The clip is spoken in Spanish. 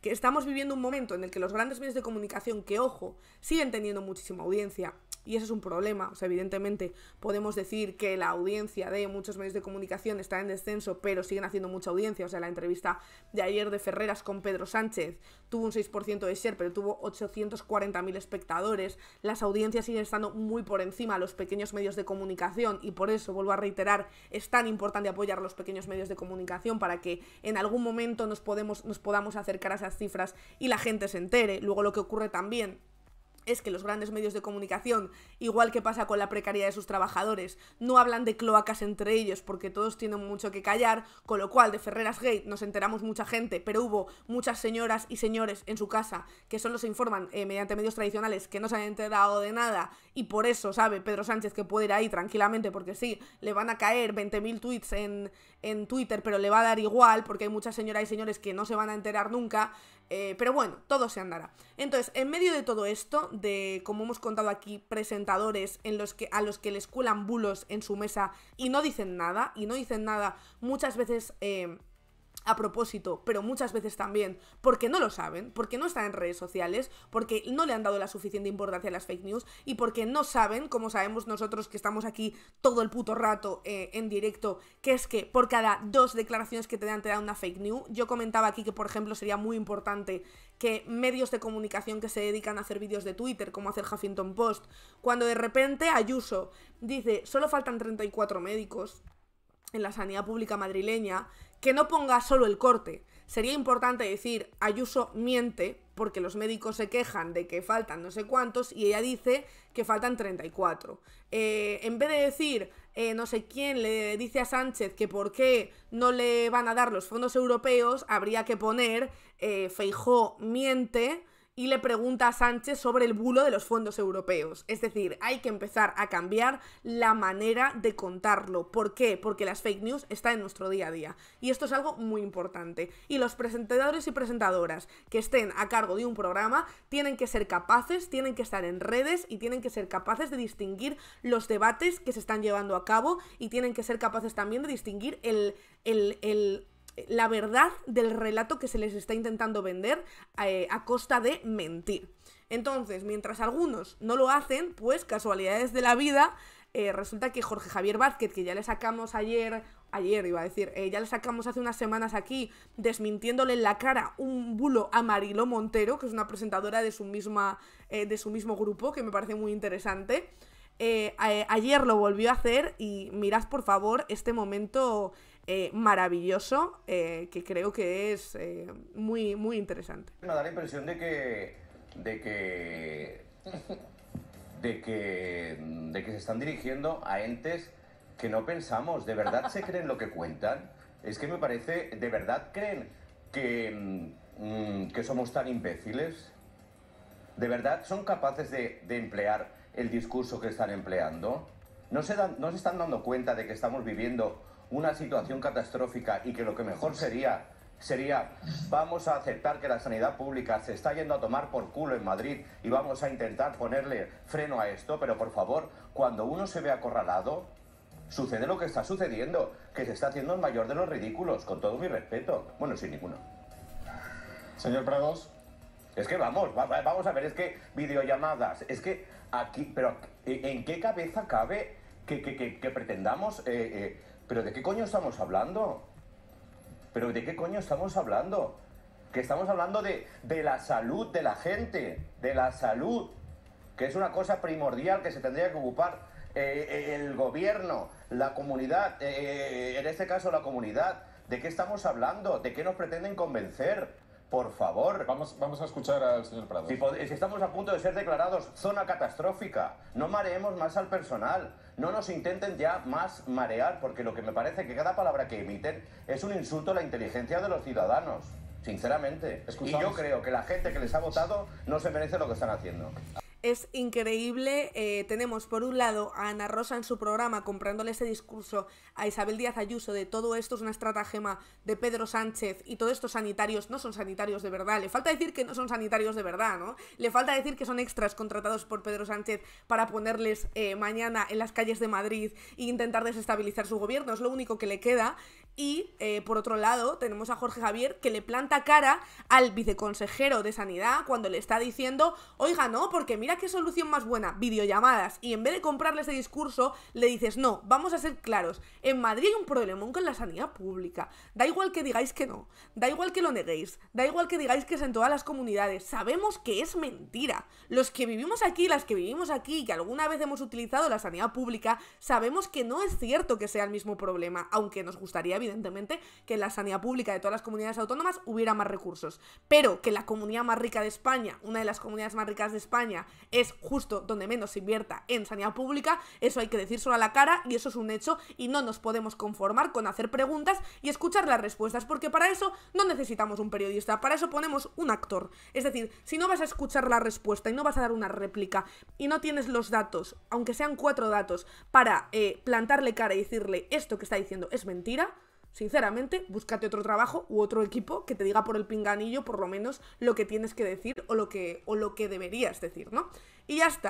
que estamos viviendo un momento en el que los grandes medios de comunicación, que ojo, siguen teniendo muchísima audiencia, y ese es un problema. evidentemente podemos decir que la audiencia de muchos medios de comunicación está en descenso, pero siguen haciendo mucha audiencia. O sea, la entrevista de ayer de Ferreras con Pedro Sánchez tuvo un 6% de share, pero tuvo 840.000 espectadores. Las audiencias siguen estando muy por encima de los pequeños medios de comunicación y por eso, vuelvo a reiterar, es tan importante apoyar a los pequeños medios de comunicación para que en algún momento nos, podemos, nos podamos acercar a esas cifras y la gente se entere. Luego lo que ocurre también es que los grandes medios de comunicación, igual que pasa con la precariedad de sus trabajadores, no hablan de cloacas entre ellos porque todos tienen mucho que callar, con lo cual de Ferreras Gate nos enteramos mucha gente, pero hubo muchas señoras y señores en su casa que solo se informan eh, mediante medios tradicionales que no se han enterado de nada y por eso sabe Pedro Sánchez que puede ir ahí tranquilamente porque sí, le van a caer 20.000 tweets en, Twitter, pero le va a dar igual porque hay muchas señoras y señores que no se van a enterar nunca. Eh, pero bueno, todo se andará. Entonces, en medio de todo esto, de, como hemos contado aquí, presentadores en los que, a los que les culan bulos en su mesa y no dicen nada, y no dicen nada muchas veces eh, a propósito, pero muchas veces también porque no lo saben, porque no están en redes sociales, porque no le han dado la suficiente importancia a las fake news y porque no saben, como sabemos nosotros que estamos aquí todo el puto rato eh, en directo, que es que por cada dos declaraciones que te dan te dan una fake news. Yo comentaba aquí que, por ejemplo, sería muy importante que medios de comunicación que se dedican a hacer vídeos de Twitter, como hace el Huffington Post, cuando de repente Ayuso dice, solo faltan 34 médicos en la sanidad pública madrileña, que no ponga solo el corte. Sería importante decir, Ayuso miente porque los médicos se quejan de que faltan no sé cuántos y ella dice que faltan 34. Eh, en vez de decir, eh, no sé quién le dice a Sánchez que por qué no le van a dar los fondos europeos, habría que poner, eh, Feijó miente y le pregunta a Sánchez sobre el bulo de los fondos europeos. Es decir, hay que empezar a cambiar la manera de contarlo. ¿Por qué? Porque las fake news están en nuestro día a día. Y esto es algo muy importante. Y los presentadores y presentadoras que estén a cargo de un programa tienen que ser capaces, tienen que estar en redes y tienen que ser capaces de distinguir los debates que se están llevando a cabo y tienen que ser capaces también de distinguir el, el, el la verdad del relato que se les está intentando vender eh, a costa de mentir. Entonces, mientras algunos no lo hacen, pues casualidades de la vida, eh, resulta que Jorge Javier Vázquez, que ya le sacamos ayer, ayer iba a decir, eh, ya le sacamos hace unas semanas aquí, desmintiéndole en la cara un bulo a Marilo Montero, que es una presentadora de su, misma, de su mismo grupo, que me parece muy interesante. ayer lo volvió a hacer y mirad por favor este momento eh, maravilloso eh, que creo que es eh, muy, muy interesante. Me da la impresión de que. de que. de que. de que se están dirigiendo a entes que no pensamos. ¿De verdad se creen lo que cuentan? Es que me parece. ¿De verdad creen que. Mm, que somos tan imbéciles? ¿De verdad son capaces de, emplear el discurso que están empleando? ¿No se, dan, ¿No se están dando cuenta de que estamos viviendo una situación catastrófica y que lo que mejor sería sería vamos a aceptar que la sanidad pública se está yendo a tomar por culo en Madrid y vamos a intentar ponerle freno a esto, pero por favor, cuando uno se ve acorralado, sucede lo que está sucediendo, que se está haciendo el mayor de los ridículos, con todo mi respeto. Bueno, sin ninguno. Señor Prados. Es que vamos, vamos a ver, es que videollamadas, es que aquí, pero ¿en qué cabeza cabe que, que, que, pretendamos... Eh, eh, ¿Pero de qué coño estamos hablando? ¿Pero de qué coño estamos hablando? Que estamos hablando de, la salud de la gente, de la salud, que es una cosa primordial que se tendría que ocupar eh, eh, el gobierno, la comunidad, eh, en este caso la comunidad. ¿De qué estamos hablando? ¿De qué nos pretenden convencer? por favor. Vamos, vamos a escuchar al señor Prado. Si, estamos a punto de ser declarados zona catastrófica, no mareemos más al personal. No nos intenten ya más marear, porque lo que me parece que cada palabra que emiten es un insulto a la inteligencia de los ciudadanos. Sinceramente. Y yo creo que la gente que les ha votado no se merece lo que están haciendo. Es increíble. Eh, tenemos por un lado a Ana Rosa en su programa comprándole ese discurso a Isabel Díaz Ayuso de todo esto es una estratagema de Pedro Sánchez y todos estos sanitarios no son sanitarios de verdad. Le falta decir que no son sanitarios de verdad, ¿no? Le falta decir que son extras contratados por Pedro Sánchez para ponerles eh, mañana en las calles de Madrid e intentar desestabilizar su gobierno. Es lo único que le queda. Y eh, por otro lado, tenemos a Jorge Javier que le planta cara al viceconsejero de Sanidad cuando le está diciendo: Oiga, no, porque mira qué solución más buena, videollamadas. Y en vez de comprarle ese discurso, le dices: No, vamos a ser claros. En Madrid hay un problemón con la sanidad pública. Da igual que digáis que no, da igual que lo neguéis, da igual que digáis que es en todas las comunidades. Sabemos que es mentira. Los que vivimos aquí, las que vivimos aquí, que alguna vez hemos utilizado la sanidad pública, sabemos que no es cierto que sea el mismo problema, aunque nos gustaría, evidentemente, que en la sanidad pública de todas las comunidades autónomas hubiera más recursos. Pero que la comunidad más rica de España, una de las comunidades más ricas de España, es justo donde menos se invierta en sanidad pública, eso hay que solo a la cara y eso es un hecho y no nos podemos conformar con hacer preguntas y escuchar las respuestas, porque para eso no necesitamos un periodista, para eso ponemos un actor. Es decir, si no vas a escuchar la respuesta y no vas a dar una réplica y no tienes los datos, aunque sean cuatro datos, para eh, plantarle cara y decirle esto que está diciendo es mentira, Sinceramente, búscate otro trabajo u otro equipo que te diga por el pinganillo por lo menos lo que tienes que decir o lo que, o lo que deberías decir, ¿no? Y ya está.